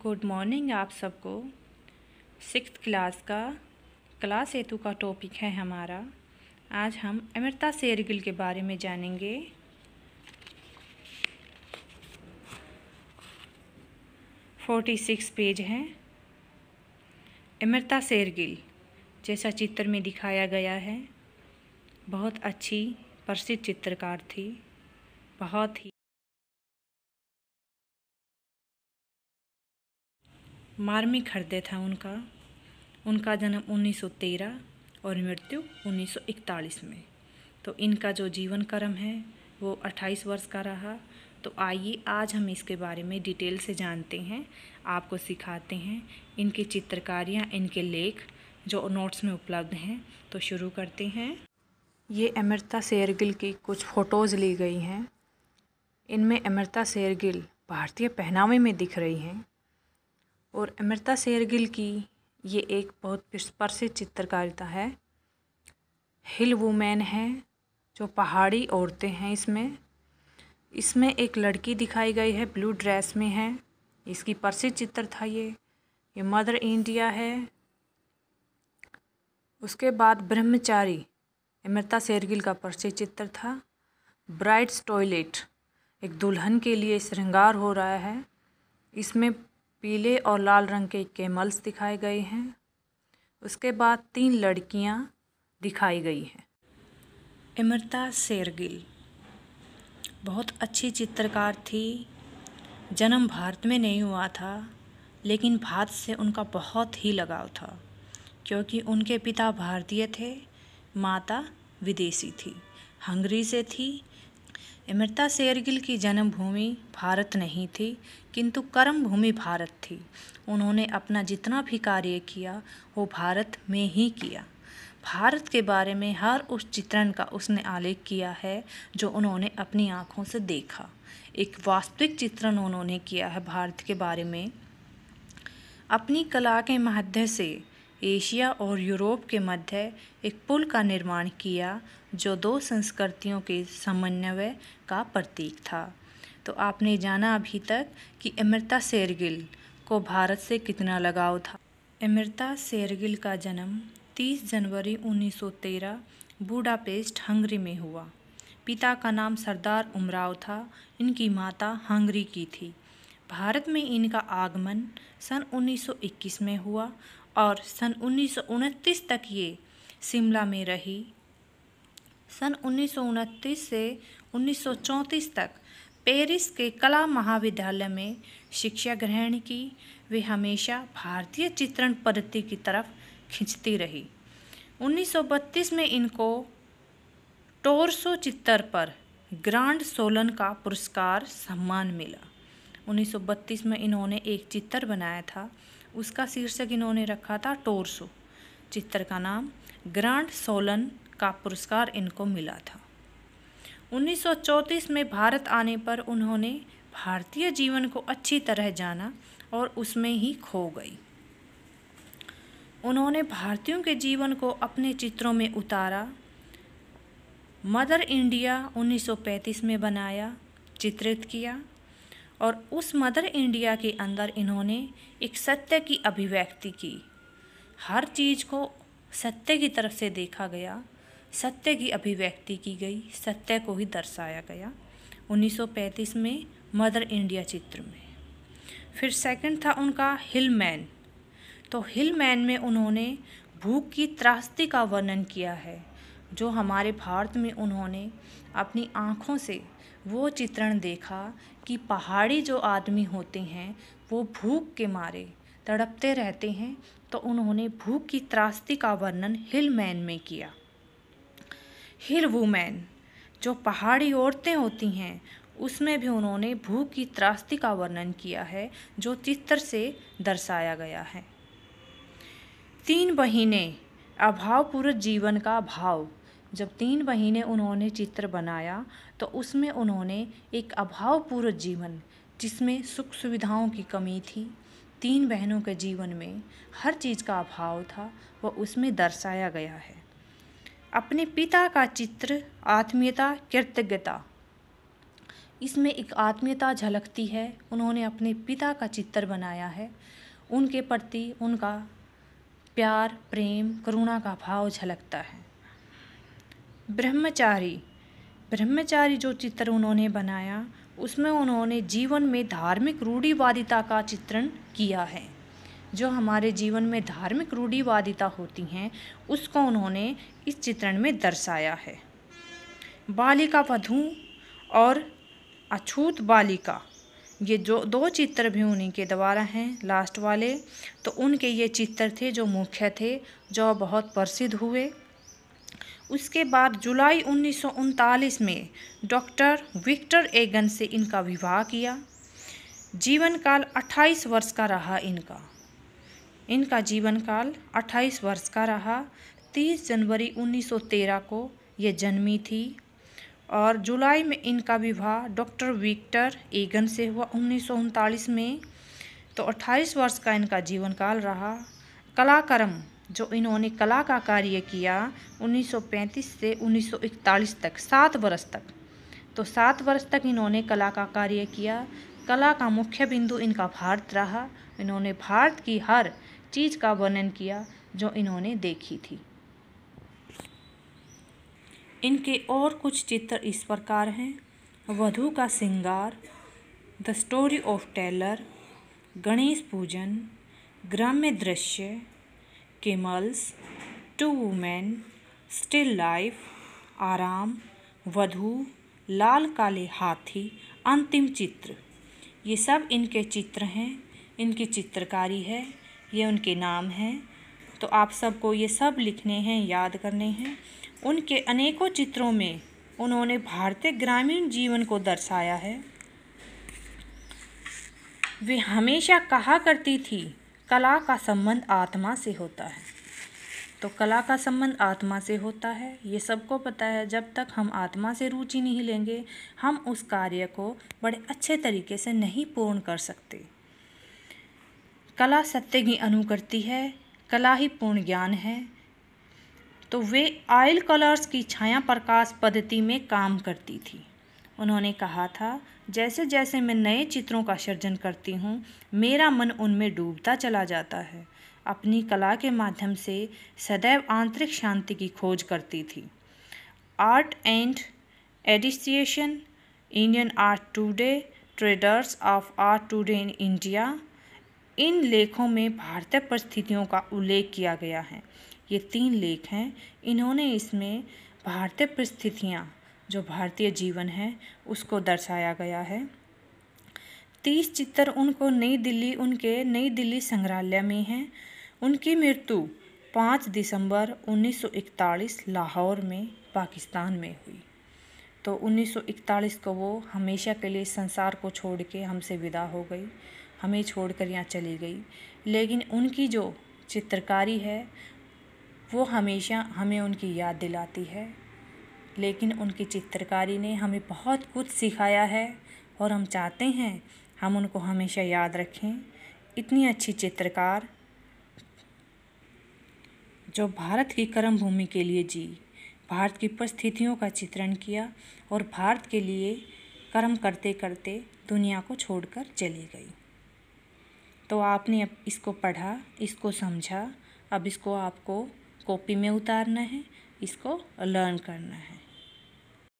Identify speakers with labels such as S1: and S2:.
S1: good morning आप सबको six class का क्लास हेतु का टॉपिक है हमारा आज हम अमृता सेरगिल के बारे में जानेंगे फोर्टी सिक्स पेज है अमृता सेरगिल जैसा चित्र में दिखाया गया है बहुत अच्छी प्रसिद्ध चित्रकार थी बहुत ही मार्मी हृदय था उनका उनका जन्म 1913 और मृत्यु 1941 में तो इनका जो जीवन कर्म है वो 28 वर्ष का रहा तो आइए आज हम इसके बारे में डिटेल से जानते हैं आपको सिखाते हैं इनकी चित्रकारियाँ इनके लेख जो नोट्स में उपलब्ध हैं तो शुरू करते हैं ये अमृता शेरगिल की कुछ फ़ोटोज़ ली गई हैं इनमें अमृता शेरगिल भारतीय पहनावे में दिख रही हैं और अमृता शेरगिल की ये एक बहुत प्रसिद्ध चित्रकारिता है हिल वुमेन है जो पहाड़ी औरतें हैं इसमें इसमें एक लड़की दिखाई गई है ब्लू ड्रेस में है इसकी प्रसिद्ध चित्र था ये ये मदर इंडिया है उसके बाद ब्रह्मचारी अमृता शेरगिल का प्रसिद्ध चित्र था ब्राइड्स टॉयलेट एक दुल्हन के लिए श्रृंगार हो रहा है इसमें पीले और लाल रंग के कैमल्स दिखाए गए हैं उसके बाद तीन लड़कियां दिखाई गई हैं अमृता शेरगिल बहुत अच्छी चित्रकार थी जन्म भारत में नहीं हुआ था लेकिन भारत से उनका बहुत ही लगाव था क्योंकि उनके पिता भारतीय थे माता विदेशी थी हंगरी से थी अमृता शेरगिल की जन्मभूमि भारत नहीं थी किंतु कर्म भूमि भारत थी उन्होंने अपना जितना भी कार्य किया वो भारत में ही किया भारत के बारे में हर उस चित्रण का उसने आलेख किया है जो उन्होंने अपनी आँखों से देखा एक वास्तविक चित्रण उन्होंने किया है भारत के बारे में अपनी कला के माध्यम से एशिया और यूरोप के मध्य एक पुल का निर्माण किया जो दो संस्कृतियों के समन्वय का प्रतीक था तो आपने जाना अभी तक कि अमृता शेरगिल को भारत से कितना लगाव था अमृता शेरगिल का जन्म 30 जनवरी 1913 बूडापेस्ट हंगरी में हुआ पिता का नाम सरदार उमराव था इनकी माता हंगरी की थी भारत में इनका आगमन सन 1921 में हुआ और सन उन्नीस तक ये शिमला में रही सन उन्नीस से उन्नीस तक पेरिस के कला महाविद्यालय में शिक्षा ग्रहण की वे हमेशा भारतीय चित्रण पद्धति की तरफ खींचती रही 1932 में इनको टोरसो चित्र पर ग्रांड सोलन का पुरस्कार सम्मान मिला 1932 में इन्होंने एक चित्र बनाया था उसका शीर्षक इन्होंने रखा था टोरसो चित्र का नाम ग्रांड सोलन का पुरस्कार इनको मिला था 1934 में भारत आने पर उन्होंने भारतीय जीवन को अच्छी तरह जाना और उसमें ही खो गई उन्होंने भारतीयों के जीवन को अपने चित्रों में उतारा मदर इंडिया 1935 में बनाया चित्रित किया और उस मदर इंडिया के अंदर इन्होंने एक सत्य की अभिव्यक्ति की हर चीज़ को सत्य की तरफ से देखा गया सत्य की अभिव्यक्ति की गई सत्य को ही दर्शाया गया 1935 में मदर इंडिया चित्र में फिर सेकंड था उनका हिल मैन तो हिल मैन में उन्होंने भूख की त्रासदी का वर्णन किया है जो हमारे भारत में उन्होंने अपनी आँखों से वो चित्रण देखा कि पहाड़ी जो आदमी होते हैं वो भूख के मारे तड़पते रहते हैं तो उन्होंने भूख की त्रास्ती का वर्णन हिल मैन में किया हिल वूमैन जो पहाड़ी औरतें होती हैं उसमें भी उन्होंने भूख की त्रास्ती का वर्णन किया है जो चित्र से दर्शाया गया है तीन महीने अभावपूर्ण जीवन का भाव जब तीन महीने उन्होंने चित्र बनाया तो उसमें उन्होंने एक अभावपूर्ण जीवन जिसमें सुख सुविधाओं की कमी थी तीन बहनों के जीवन में हर चीज़ का अभाव था वह उसमें दर्शाया गया है अपने पिता का चित्र आत्मीयता कृतज्ञता इसमें एक आत्मीयता झलकती है उन्होंने अपने पिता का चित्र बनाया है उनके प्रति उनका प्यार प्रेम करुणा का भाव झलकता है ब्रह्मचारी ब्रह्मचारी जो चित्र उन्होंने बनाया उसमें उन्होंने जीवन में धार्मिक रूढ़िवादिता का चित्रण किया है जो हमारे जीवन में धार्मिक रूढ़िवादिता होती हैं उसको उन्होंने इस चित्रण में दर्शाया है बालिका वधु और अछूत बालिका ये जो दो चित्र भी उन्हीं के द्वारा हैं लास्ट वाले तो उनके ये चित्र थे जो मुख्य थे जो बहुत प्रसिद्ध हुए उसके बाद जुलाई उन्नीस में डॉक्टर विक्टर एगन से इनका विवाह किया जीवन काल 28 वर्ष का रहा इनका इनका जीवन काल 28 वर्ष का रहा 30 जनवरी 1913 को ये जन्मी थी और जुलाई में इनका विवाह डॉक्टर विक्टर एगन से हुआ उन्नीस में तो 28 वर्ष का इनका जीवन काल रहा कलाक्रम जो इन्होंने कला का कार्य किया 1935 से 1941 तक सात वर्ष तक तो सात वर्ष तक इन्होंने कला का कार्य किया कला का मुख्य बिंदु इनका भारत रहा इन्होंने भारत की हर चीज़ का वर्णन किया जो इन्होंने देखी थी इनके और कुछ चित्र इस प्रकार हैं वधु का सिंगार the story of tailor Ganesh पूजन ग्राम्य दृश्य camels two women still life आराम वधु लाल काले हाथी अंतिम चित्र ये सब इनके चित्र हैं इनकी चित्रकारी है ये उनके नाम हैं तो आप सबको ये सब लिखने हैं याद करने हैं उनके अनेकों चित्रों में उन्होंने भारतीय ग्रामीण जीवन को दर्शाया है वे हमेशा कहा करती थी कला का संबंध आत्मा से होता है तो कला का संबंध आत्मा से होता है ये सबको पता है जब तक हम आत्मा से रुचि नहीं लेंगे हम उस कार्य को बड़े अच्छे तरीके से नहीं पूर्ण कर सकते कला सत्य की अनुकरती है कला ही पूर्ण ज्ञान है तो वे आयल कलर्स की छाया प्रकाश पद्धति में काम करती थी उन्होंने कहा था जैसे जैसे मैं नए चित्रों का सृजन करती हूँ मेरा मन उनमें डूबता चला जाता है अपनी कला के माध्यम से सदैव आंतरिक शांति की खोज करती थी आर्ट एंड एडिशिएशन Indian art today traders of art today in India इन लेखों में भारतीय परिस्थितियों का उल्लेख किया गया है ये तीन लेख हैं इन्होंने इसमें भारतीय परिस्थितियाँ जो भारतीय जीवन है उसको दर्शाया गया है तीस चित्र उनको नई दिल्ली उनके नई दिल्ली संग्रहालय में हैं उनकी मृत्यु पाँच दिसंबर 1941 लाहौर में पाकिस्तान में हुई तो 1941 को वो हमेशा के लिए संसार को छोड़ के हमसे विदा हो गई हमें छोड़ कर यहाँ चली गई लेकिन उनकी जो चित्रकारी है वो हमेशा हमें उनकी याद दिलाती है लेकिन उनकी चित्रकारी ने हमें बहुत कुछ सिखाया है और हम चाहते हैं हम उनको हमेशा याद रखें इतनी अच्छी चित्रकार जो भारत की कर्म भूमि के लिए जी भारत की परिस्थितियों का चित्रण किया और भारत के लिए कर्म करते करते दुनिया को छोड़कर चली गई तो आपने अब इसको पढ़ा इसको समझा अब इसको आपको कॉपी में उतारना है इसको लर्न करना है